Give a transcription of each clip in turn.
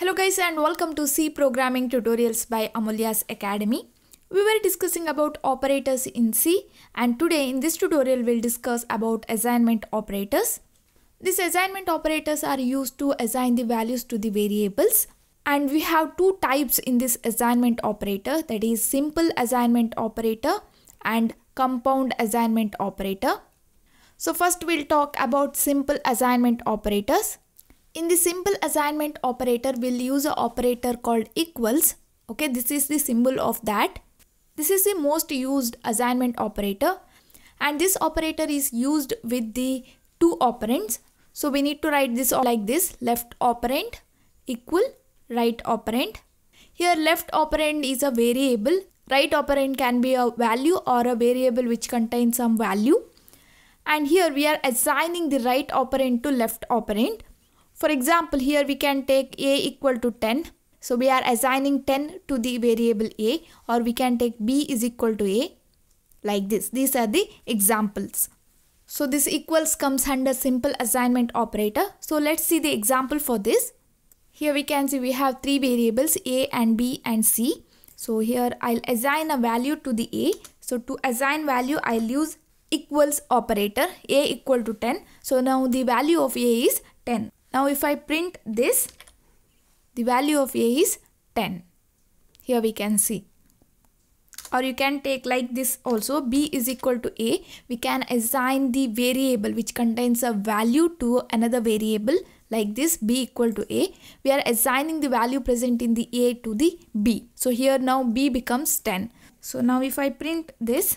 Hello guys and welcome to C Programming Tutorials by Amulya's Academy. We were discussing about operators in C and today in this tutorial we'll discuss about assignment operators. These assignment operators are used to assign the values to the variables and we have two types in this assignment operator that is simple assignment operator and compound assignment operator. So first we'll talk about simple assignment operators. In the simple assignment operator, we'll use an operator called equals. Okay, this is the symbol of that. This is the most used assignment operator and this operator is used with the two operands. So we need to write this like this left operand equal right operand. Here left operand is a variable. Right operand can be a value or a variable which contains some value. And here we are assigning the right operand to left operand. For example, here we can take a equal to 10. So we are assigning 10 to the variable a or we can take b is equal to a like this. These are the examples. So this equals comes under simple assignment operator. So let's see the example for this. Here we can see we have three variables a and b and c. So here I'll assign a value to the a. So to assign value I'll use equals operator a equal to 10. So now the value of a is 10. Now if I print this, the value of a is 10. Here we can see. Or you can take like this also, b is equal to a. We can assign the variable which contains a value to another variable like this b equal to a. We are assigning the value present in the a to the b. So here now b becomes 10. So now if I print this,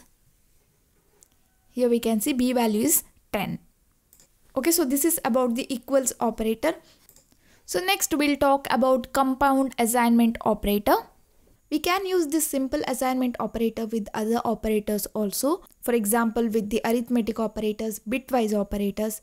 here we can see b value is 10 okay so this is about the equals operator so next we'll talk about compound assignment operator we can use this simple assignment operator with other operators also for example with the arithmetic operators bitwise operators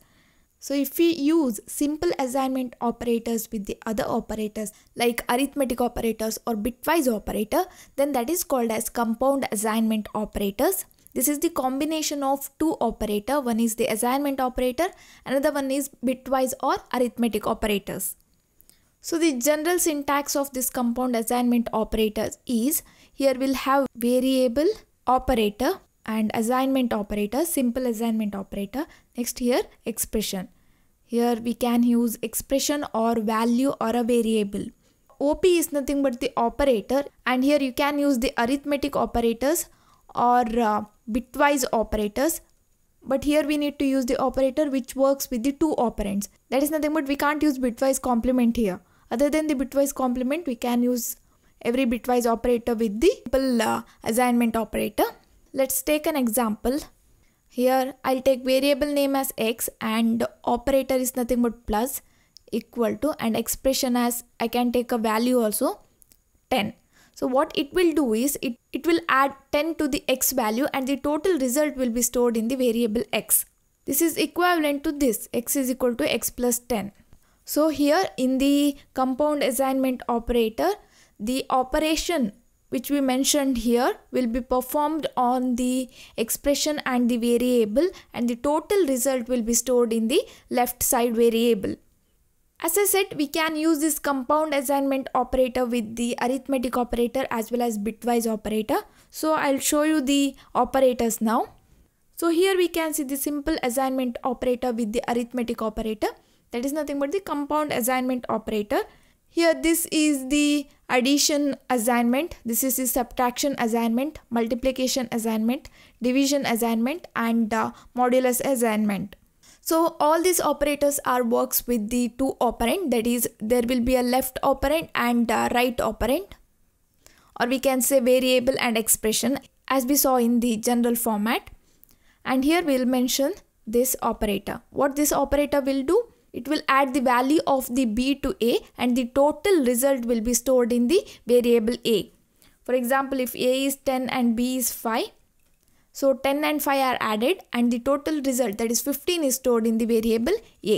so if we use simple assignment operators with the other operators like arithmetic operators or bitwise operator, then that is called as compound assignment operators. This is the combination of two operator. One is the assignment operator, another one is bitwise or arithmetic operators. So the general syntax of this compound assignment operator is here we'll have variable operator and assignment operator, simple assignment operator. Next here expression. Here we can use expression or value or a variable. OP is nothing but the operator and here you can use the arithmetic operators or uh, bitwise operators but here we need to use the operator which works with the two operands that is nothing but we can't use bitwise complement here other than the bitwise complement we can use every bitwise operator with the simple uh, assignment operator let's take an example here i'll take variable name as x and operator is nothing but plus equal to and expression as i can take a value also 10 so what it will do is it, it will add 10 to the x value and the total result will be stored in the variable x. This is equivalent to this x is equal to x plus 10. So here in the compound assignment operator, the operation which we mentioned here will be performed on the expression and the variable and the total result will be stored in the left side variable. As I said, we can use this compound assignment operator with the arithmetic operator as well as bitwise operator. So I'll show you the operators now. So here we can see the simple assignment operator with the arithmetic operator. That is nothing but the compound assignment operator. Here this is the addition assignment, this is the subtraction assignment, multiplication assignment, division assignment and uh, modulus assignment. So all these operators are works with the two operand that is there will be a left operand and right operand or we can say variable and expression as we saw in the general format and here we will mention this operator. What this operator will do? It will add the value of the B to A and the total result will be stored in the variable A. For example, if A is 10 and B is 5, so 10 and 5 are added and the total result that is 15 is stored in the variable a.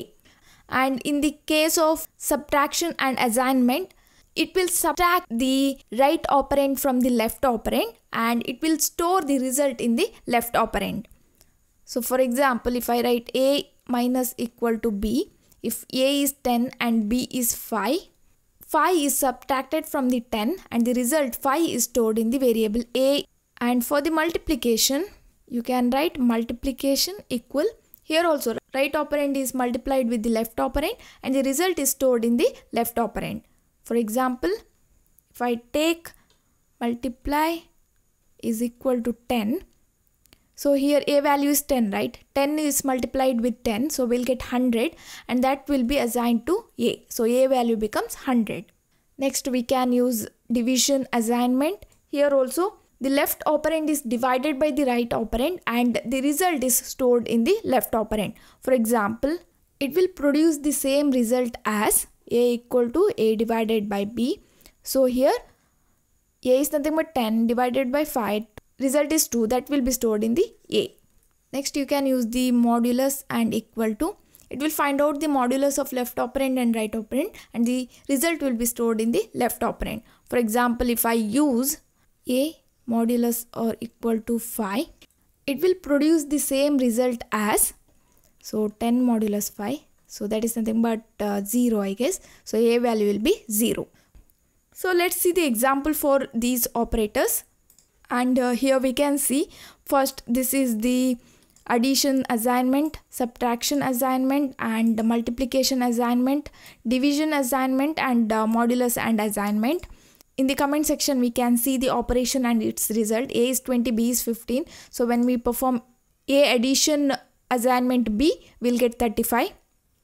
And in the case of subtraction and assignment, it will subtract the right operand from the left operand and it will store the result in the left operand. So for example, if I write a minus equal to b, if a is 10 and b is 5, 5 is subtracted from the 10 and the result 5 is stored in the variable a and for the multiplication you can write multiplication equal here also right operand is multiplied with the left operand and the result is stored in the left operand for example if I take multiply is equal to 10 so here a value is 10 right 10 is multiplied with 10 so we'll get 100 and that will be assigned to a so a value becomes 100 next we can use division assignment here also the left operand is divided by the right operand and the result is stored in the left operand. For example, it will produce the same result as a equal to a divided by b. So here a is nothing but 10 divided by 5 result is 2 that will be stored in the a. Next you can use the modulus and equal to. It will find out the modulus of left operand and right operand and the result will be stored in the left operand. For example if I use a modulus or equal to 5 it will produce the same result as so 10 modulus 5 so that is nothing but uh, 0 I guess so a value will be 0 so let's see the example for these operators and uh, here we can see first this is the addition assignment subtraction assignment and multiplication assignment division assignment and uh, modulus and assignment in the comment section we can see the operation and its result a is 20 b is 15 so when we perform a addition assignment b we'll get 35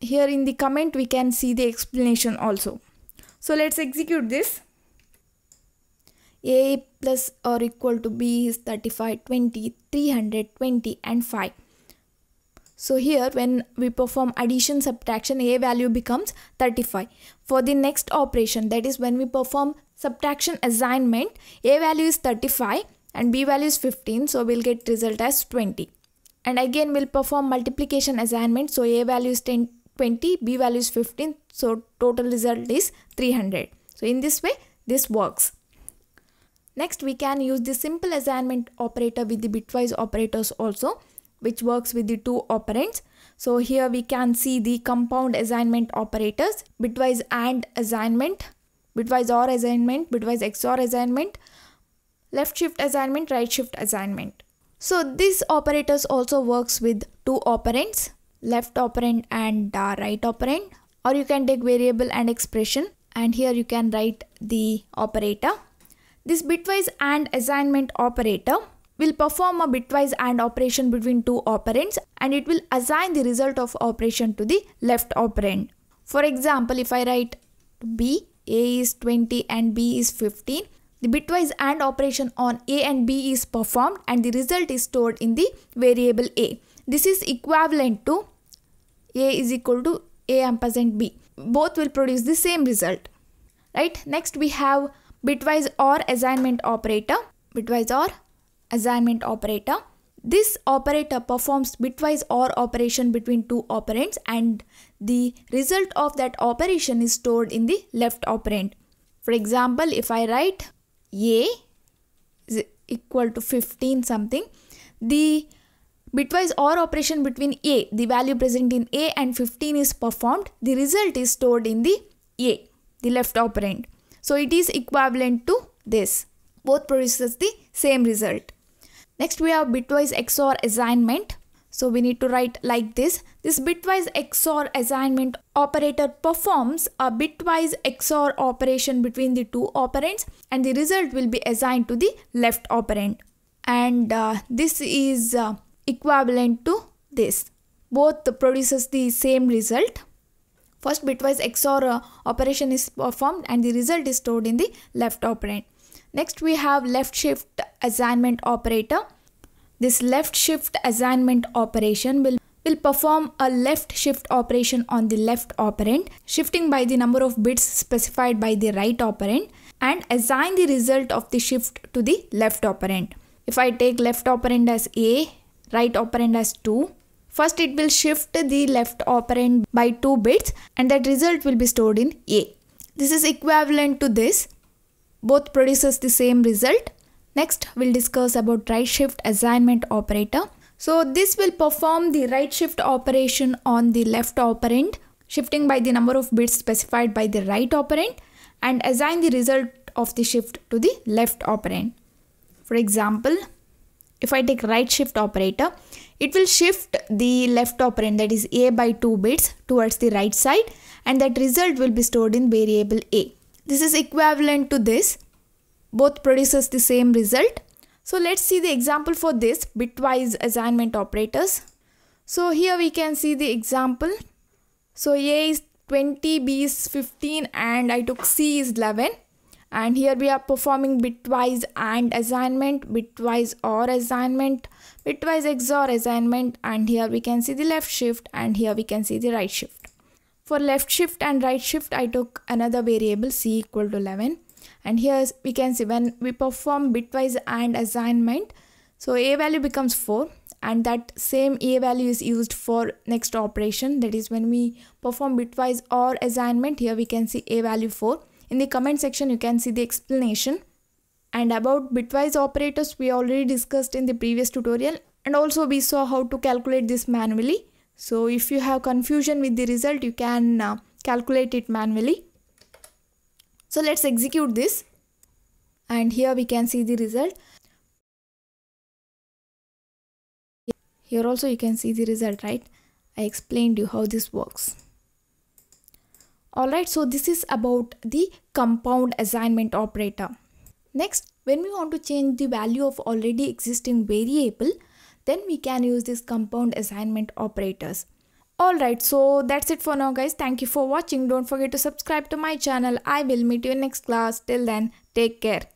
here in the comment we can see the explanation also so let's execute this a plus or equal to b is 35 20 320 and 5 so here when we perform addition subtraction a value becomes 35 for the next operation that is when we perform subtraction assignment a value is 35 and b value is 15 so we'll get result as 20 and again we'll perform multiplication assignment so a value is 10 20 b value is 15 so total result is 300 so in this way this works next we can use the simple assignment operator with the bitwise operators also which works with the two operands. So here we can see the compound assignment operators, bitwise AND assignment, bitwise OR assignment, bitwise XOR assignment, left shift assignment, right shift assignment. So this operators also works with two operands, left operand and uh, right operand or you can take variable and expression and here you can write the operator. This bitwise AND assignment operator will perform a bitwise AND operation between two operands and it will assign the result of operation to the left operand. For example, if I write B, A is 20 and B is 15, the bitwise AND operation on A and B is performed and the result is stored in the variable A. This is equivalent to A is equal to A ampersand B. Both will produce the same result. Right? Next we have bitwise OR assignment operator. Bitwise OR assignment operator. This operator performs bitwise OR operation between two operands and the result of that operation is stored in the left operand. For example, if I write A is equal to 15 something, the bitwise OR operation between A, the value present in A and 15 is performed, the result is stored in the A, the left operand. So it is equivalent to this. Both produces the same result. Next we have bitwise XOR assignment. So we need to write like this. This bitwise XOR assignment operator performs a bitwise XOR operation between the two operands and the result will be assigned to the left operand. And uh, this is uh, equivalent to this. Both produces the same result. First bitwise XOR uh, operation is performed and the result is stored in the left operand. Next we have left shift assignment operator. This left shift assignment operation will will perform a left shift operation on the left operand, shifting by the number of bits specified by the right operand and assign the result of the shift to the left operand. If I take left operand as A, right operand as 2, first it will shift the left operand by 2 bits and that result will be stored in A. This is equivalent to this both produces the same result. Next, we'll discuss about right shift assignment operator. So this will perform the right shift operation on the left operand, shifting by the number of bits specified by the right operand and assign the result of the shift to the left operand. For example, if I take right shift operator, it will shift the left operand that is A by 2 bits towards the right side and that result will be stored in variable A. This is equivalent to this. Both produces the same result. So let's see the example for this bitwise assignment operators. So here we can see the example. So A is 20, B is 15 and I took C is 11. And here we are performing bitwise AND assignment, bitwise OR assignment, bitwise XOR assignment and here we can see the left shift and here we can see the right shift. For left shift and right shift, I took another variable c equal to 11. And here we can see when we perform bitwise and assignment, so a value becomes 4 and that same a value is used for next operation that is when we perform bitwise or assignment here we can see a value 4 in the comment section you can see the explanation and about bitwise operators we already discussed in the previous tutorial and also we saw how to calculate this manually so if you have confusion with the result, you can uh, calculate it manually. So let's execute this. And here we can see the result. Here also you can see the result, right? I explained you how this works. Alright, so this is about the compound assignment operator. Next, when we want to change the value of already existing variable, then we can use this compound assignment operators. Alright, so that's it for now guys. Thank you for watching. Don't forget to subscribe to my channel. I will meet you in next class. Till then, take care.